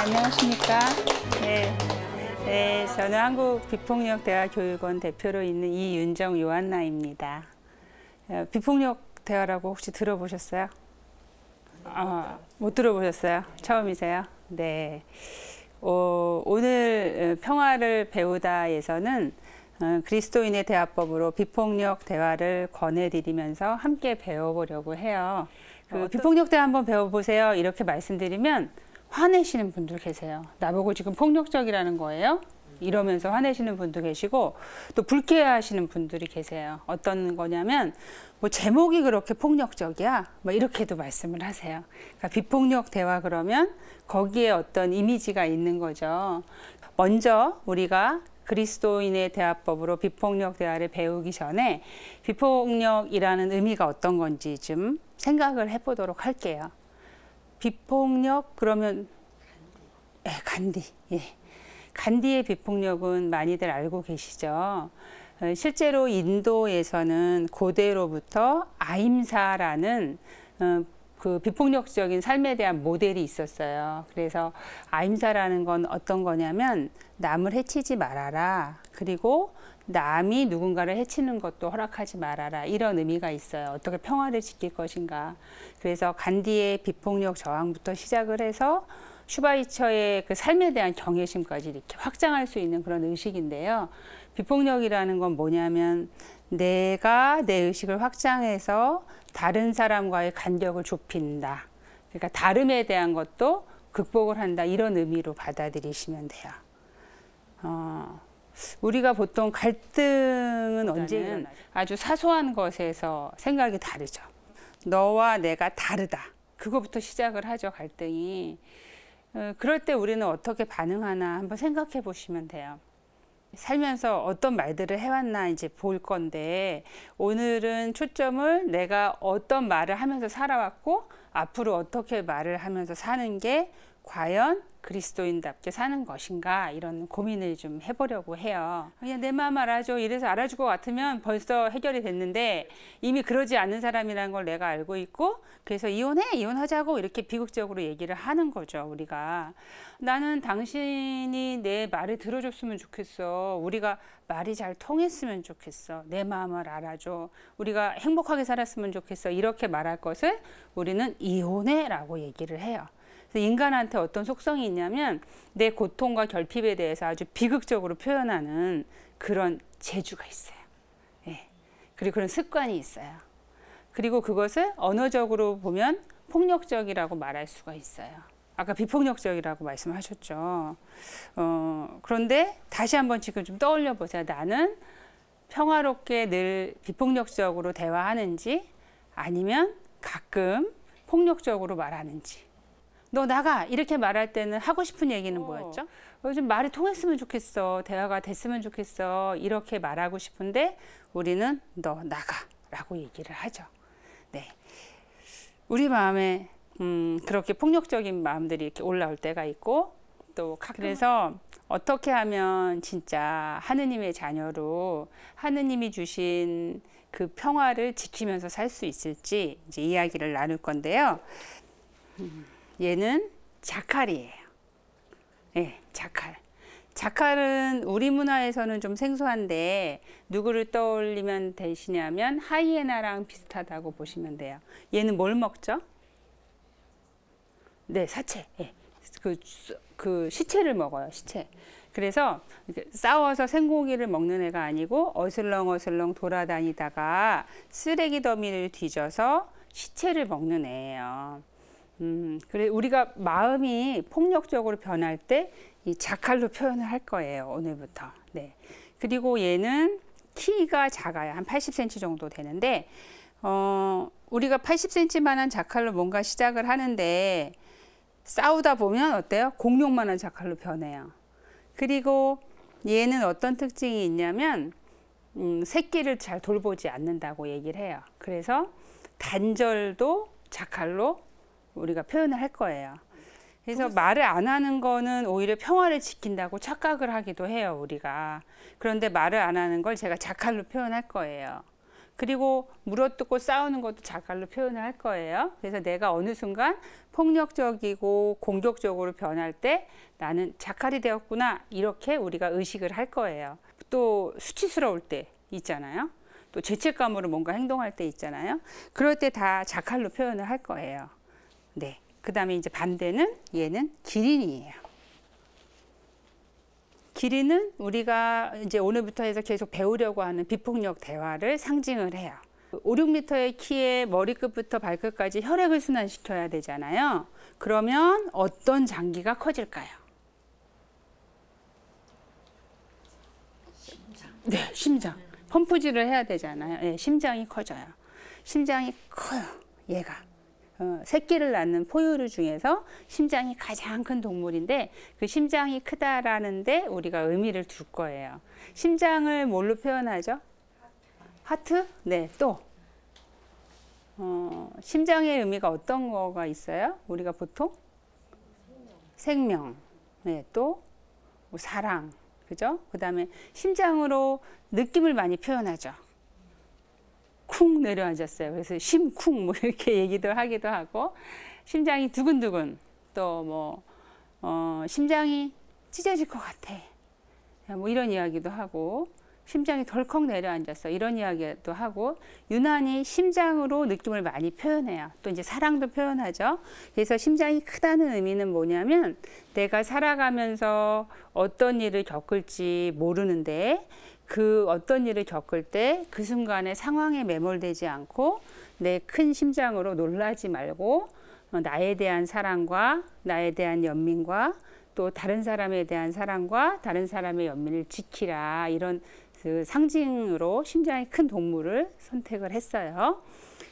안녕하십니까. 네. 네, 저는 한국 비폭력대화 교육원 대표로 있는 이윤정 요한나입니다. 어, 비폭력 대화라고 혹시 들어보셨어요? 어, 못 들어보셨어요? 처음이세요? 네. 어, 오늘 어, 평화를 배우다에서는 어, 그리스도인의 대화법으로 비폭력 대화를 권해드리면서 함께 배워보려고 해요. 그 비폭력 대화 한번 배워보세요. 이렇게 말씀드리면 화내시는 분들 계세요. 나보고 지금 폭력적이라는 거예요? 이러면서 화내시는 분도 계시고 또 불쾌해하시는 분들이 계세요. 어떤 거냐면 뭐 제목이 그렇게 폭력적이야 뭐 이렇게도 말씀을 하세요. 그러니까 비폭력 대화 그러면 거기에 어떤 이미지가 있는 거죠. 먼저 우리가 그리스도인의 대화법으로 비폭력 대화를 배우기 전에 비폭력이라는 의미가 어떤 건지 좀 생각을 해보도록 할게요. 비폭력 그러면 예, 간디. 예. 간디의 비폭력은 많이들 알고 계시죠. 어, 실제로 인도에서는 고대로부터 아임사라는 어, 그 비폭력적인 삶에 대한 모델이 있었어요. 그래서 아임사라는 건 어떤 거냐면 남을 해치지 말아라. 그리고 남이 누군가를 해치는 것도 허락하지 말아라. 이런 의미가 있어요. 어떻게 평화를 지킬 것인가. 그래서 간디의 비폭력 저항부터 시작을 해서 슈바이처의 그 삶에 대한 경외심까지 이렇게 확장할 수 있는 그런 의식인데요. 비폭력이라는 건 뭐냐면 내가 내 의식을 확장해서 다른 사람과의 간격을 좁힌다. 그러니까 다름에 대한 것도 극복을 한다. 이런 의미로 받아들이시면 돼요. 어, 우리가 보통 갈등은 언제 는 아주 사소한 것에서 생각이 다르죠. 너와 내가 다르다. 그거부터 시작을 하죠, 갈등이. 어, 그럴 때 우리는 어떻게 반응하나 한번 생각해 보시면 돼요. 살면서 어떤 말들을 해왔나 이제 볼 건데 오늘은 초점을 내가 어떤 말을 하면서 살아왔고 앞으로 어떻게 말을 하면서 사는 게 과연 그리스도인답게 사는 것인가 이런 고민을 좀 해보려고 해요. 그냥 내 마음 알아줘 이래서 알아줄 것 같으면 벌써 해결이 됐는데 이미 그러지 않는 사람이라는 걸 내가 알고 있고 그래서 이혼해 이혼하자고 이렇게 비극적으로 얘기를 하는 거죠 우리가 나는 당신이 내 말을 들어줬으면 좋겠어 우리가 말이 잘 통했으면 좋겠어 내 마음을 알아줘 우리가 행복하게 살았으면 좋겠어 이렇게 말할 것을 우리는 이혼해라고 얘기를 해요. 그래서 인간한테 어떤 속성이 있냐면 내 고통과 결핍에 대해서 아주 비극적으로 표현하는 그런 재주가 있어요. 예. 그리고 그런 습관이 있어요. 그리고 그것을 언어적으로 보면 폭력적이라고 말할 수가 있어요. 아까 비폭력적이라고 말씀하셨죠. 어, 그런데 다시 한번 지금 좀 떠올려 보세요. 나는 평화롭게 늘 비폭력적으로 대화하는지 아니면 가끔 폭력적으로 말하는지 너 나가 이렇게 말할 때는 하고 싶은 얘기는 어. 뭐였죠? 어. 좀 말이 통했으면 좋겠어. 대화가 됐으면 좋겠어. 이렇게 말하고 싶은데 우리는 너 나가라고 얘기를 하죠. 네. 우리 마음에 음, 그렇게 폭력적인 마음들이 이렇게 올라올 때가 있고 또 그래서 어떻게 하면 진짜 하느님의 자녀로 하느님이 주신 그 평화를 지키면서 살 수 있을지 이제 이야기를 나눌 건데요. 음. 얘는 자칼이에요. 예, 네, 자칼. 자칼은 우리 문화에서는 좀 생소한데 누구를 떠올리면 되시냐면 하이에나랑 비슷하다고 보시면 돼요. 얘는 뭘 먹죠? 네, 사체. 네. 그, 그 시체를 먹어요, 시체. 그래서 싸워서 생고기를 먹는 애가 아니고 어슬렁어슬렁 돌아다니다가 쓰레기 더미를 뒤져서 시체를 먹는 애예요. 음, 그래 우리가 마음이 폭력적으로 변할 때 이 자칼로 표현을 할 거예요. 오늘부터. 네. 그리고 얘는 키가 작아요. 한 80cm 정도 되는데 어, 우리가 80cm만한 자칼로 뭔가 시작을 하는데 싸우다 보면 어때요? 공룡만한 자칼로 변해요. 그리고 얘는 어떤 특징이 있냐면 음, 새끼를 잘 돌보지 않는다고 얘기를 해요. 그래서 단절도 자칼로 우리가 표현을 할 거예요. 그래서 말을 안 하는 거는 오히려 평화를 지킨다고 착각을 하기도 해요, 우리가. 그런데 말을 안 하는 걸 제가 자칼로 표현할 거예요. 그리고 물어뜯고 싸우는 것도 자칼로 표현을 할 거예요. 그래서 내가 어느 순간 폭력적이고 공격적으로 변할 때 나는 자칼이 되었구나 이렇게 우리가 의식을 할 거예요. 또 수치스러울 때 있잖아요. 또 죄책감으로 뭔가 행동할 때 있잖아요. 그럴 때 다 자칼로 표현을 할 거예요. 네. 그 다음에 이제 반대는 얘는 기린이에요. 기린은 우리가 이제 오늘부터 해서 계속 배우려고 하는 비폭력 대화를 상징을 해요. 5, 6m의 키에 머리끝부터 발끝까지 혈액을 순환시켜야 되잖아요. 그러면 어떤 장기가 커질까요? 심장. 네, 심장. 네. 펌프질을 해야 되잖아요. 네, 심장이 커져요. 심장이 커요, 얘가. 어, 새끼를 낳는 포유류 중에서 심장이 가장 큰 동물인데 그 심장이 크다라는데 우리가 의미를 둘 거예요. 심장을 뭘로 표현하죠? 하트? 네, 또. 어, 심장의 의미가 어떤 거가 있어요? 우리가 보통? 생명. 네, 또뭐 사랑. 그죠? 그 다음에 심장으로 느낌을 많이 표현하죠. 쿵 내려앉았어요. 그래서 심쿵 뭐 이렇게 얘기도 하기도 하고 심장이 두근두근 또뭐 어, 심장이 찢어질 것 같아. 뭐 이런 이야기도 하고 심장이 덜컥 내려앉았어 이런 이야기도 하고 유난히 심장으로 느낌을 많이 표현해요. 또 이제 사랑도 표현하죠. 그래서 심장이 크다는 의미는 뭐냐면 내가 살아가면서 어떤 일을 겪을지 모르는데 그 어떤 일을 겪을 때 그 순간에 상황에 매몰되지 않고 내 큰 심장으로 놀라지 말고 어, 나에 대한 사랑과 나에 대한 연민과 또 다른 사람에 대한 사랑과 다른 사람의 연민을 지키라 이런 그 상징으로 심장이 큰 동물을 선택을 했어요.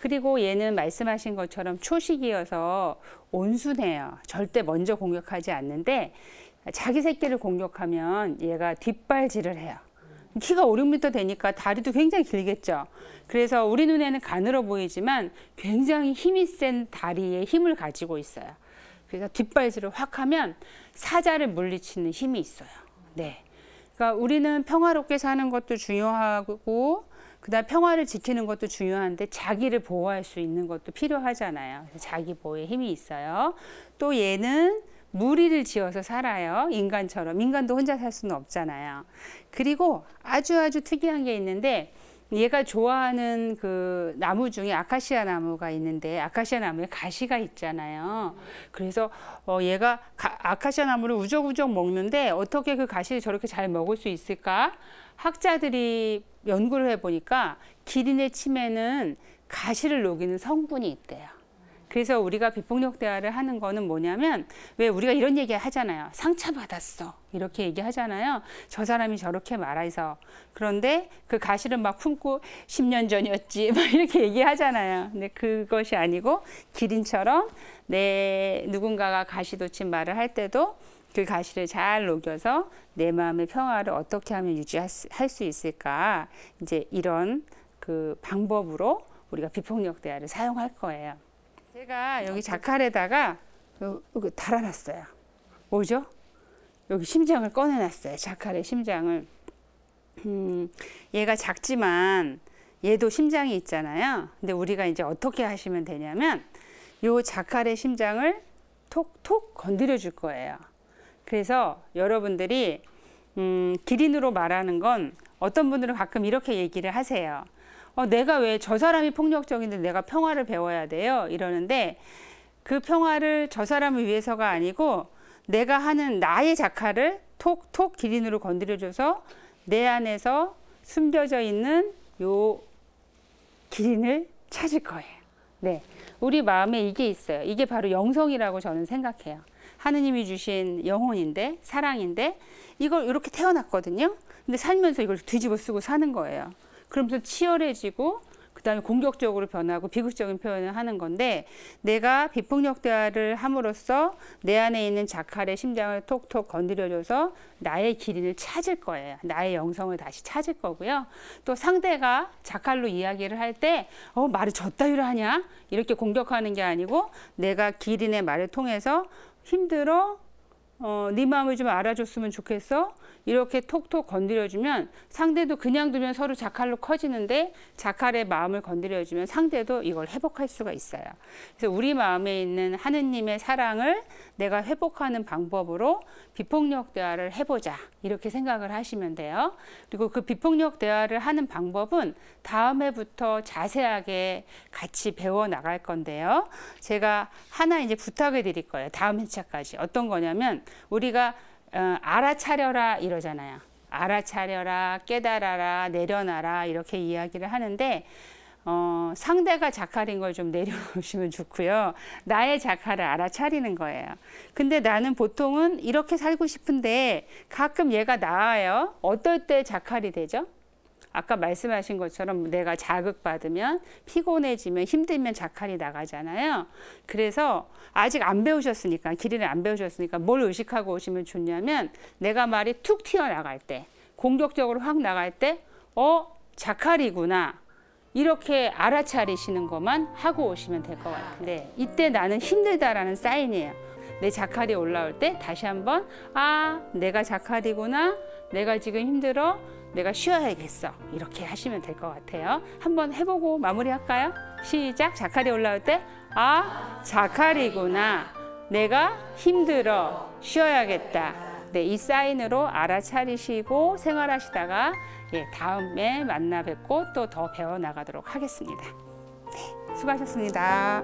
그리고 얘는 말씀하신 것처럼 초식이어서 온순해요. 절대 먼저 공격하지 않는데 자기 새끼를 공격하면 얘가 뒷발질을 해요. 키가 5, 6m 되니까 다리도 굉장히 길겠죠. 그래서 우리 눈에는 가늘어 보이지만 굉장히 힘이 센 다리에 힘을 가지고 있어요. 그래서 뒷발질을 확 하면 사자를 물리치는 힘이 있어요. 네. 그러니까 우리는 평화롭게 사는 것도 중요하고 그다음 평화를 지키는 것도 중요한데 자기를 보호할 수 있는 것도 필요하잖아요. 자기 보호에 힘이 있어요. 또 얘는 무리를 지어서 살아요. 인간처럼. 인간도 혼자 살 수는 없잖아요. 그리고 아주 아주 특이한 게 있는데 얘가 좋아하는 그 나무 중에 아카시아 나무가 있는데 아카시아 나무에 가시가 있잖아요. 그래서 어 얘가 아카시아 나무를 우적우적 먹는데 어떻게 그 가시를 저렇게 잘 먹을 수 있을까? 학자들이 연구를 해보니까 기린의 침에는 가시를 녹이는 성분이 있대요. 그래서 우리가 비폭력 대화를 하는 거는 뭐냐면 왜 우리가 이런 얘기 하잖아요. 상처받았어. 이렇게 얘기하잖아요. 저 사람이 저렇게 말해서. 그런데 그 가시를 막 품고 10년 전이었지. 막 이렇게 얘기하잖아요. 근데 그것이 아니고 기린처럼 내 누군가가 가시돋친 말을 할 때도 그 가시를 잘 녹여서 내 마음의 평화를 어떻게 하면 유지할 수 있을까. 이제 이런 그 방법으로 우리가 비폭력 대화를 사용할 거예요. 제가 여기 자칼에다가 이거 달아놨어요. 뭐죠? 여기 심장을 꺼내놨어요. 자칼의 심장을. 음, 얘가 작지만 얘도 심장이 있잖아요. 근데 우리가 이제 어떻게 하시면 되냐면 요 자칼의 심장을 톡톡 건드려 줄 거예요. 그래서 여러분들이 음, 기린으로 말하는 건 어떤 분들은 가끔 이렇게 얘기를 하세요. 어, 내가 왜 저 사람이 폭력적인데 내가 평화를 배워야 돼요? 이러는데 그 평화를 저 사람을 위해서가 아니고 내가 하는 나의 작화를 톡톡 기린으로 건드려줘서 내 안에서 숨겨져 있는 요 기린을 찾을 거예요. 네. 우리 마음에 이게 있어요. 이게 바로 영성이라고 저는 생각해요. 하느님이 주신 영혼인데, 사랑인데, 이걸 이렇게 태어났거든요. 근데 살면서 이걸 뒤집어 쓰고 사는 거예요. 그러면서 치열해지고 그다음에 공격적으로 변하고 비극적인 표현을 하는 건데 내가 비폭력 대화를 함으로써 내 안에 있는 자칼의 심장을 톡톡 건드려줘서 나의 기린을 찾을 거예요. 나의 영성을 다시 찾을 거고요. 또 상대가 자칼로 이야기를 할 때 어, 말을 졌다유를 하냐 이렇게 공격하는 게 아니고 내가 기린의 말을 통해서 힘들어 어, 네 마음을 좀 알아줬으면 좋겠어. 이렇게 톡톡 건드려주면 상대도 그냥 두면 서로 자칼로 커지는데 자칼의 마음을 건드려주면 상대도 이걸 회복할 수가 있어요. 그래서 우리 마음에 있는 하느님의 사랑을 내가 회복하는 방법으로 비폭력 대화를 해보자 이렇게 생각을 하시면 돼요. 그리고 그 비폭력 대화를 하는 방법은 다음 에부터 자세하게 같이 배워 나갈 건데요. 제가 하나 이제 부탁을 드릴 거예요. 다음 회차까지 어떤 거냐면 우리가 어, 알아차려라 이러잖아요. 알아차려라, 깨달아라, 내려놔라 이렇게 이야기를 하는데 어, 상대가 자칼인 걸 좀 내려놓으시면 좋고요. 나의 자칼을 알아차리는 거예요. 근데 나는 보통은 이렇게 살고 싶은데 가끔 얘가 나와요. 어떨 때 자칼이 되죠? 아까 말씀하신 것처럼 내가 자극받으면 피곤해지면 힘들면 자칼이 나가잖아요. 그래서 아직 안 배우셨으니까 길이를 안 배우셨으니까 뭘 의식하고 오시면 좋냐면 내가 말이 툭 튀어나갈 때 공격적으로 확 나갈 때 어? 자칼이구나. 이렇게 알아차리시는 것만 하고 오시면 될 것 같은데 이때 나는 힘들다라는 사인이에요. 내 자칼이 올라올 때 다시 한번 아 내가 자칼이구나 내가 지금 힘들어 내가 쉬어야겠어. 이렇게 하시면 될 것 같아요. 한번 해보고 마무리할까요? 시작. 자칼이 올라올 때, 아, 자칼이구나. 내가 힘들어. 쉬어야겠다. 네, 이 사인으로 알아차리시고 생활하시다가 예, 다음에 만나 뵙고 또 더 배워 나가도록 하겠습니다. 네, 수고하셨습니다.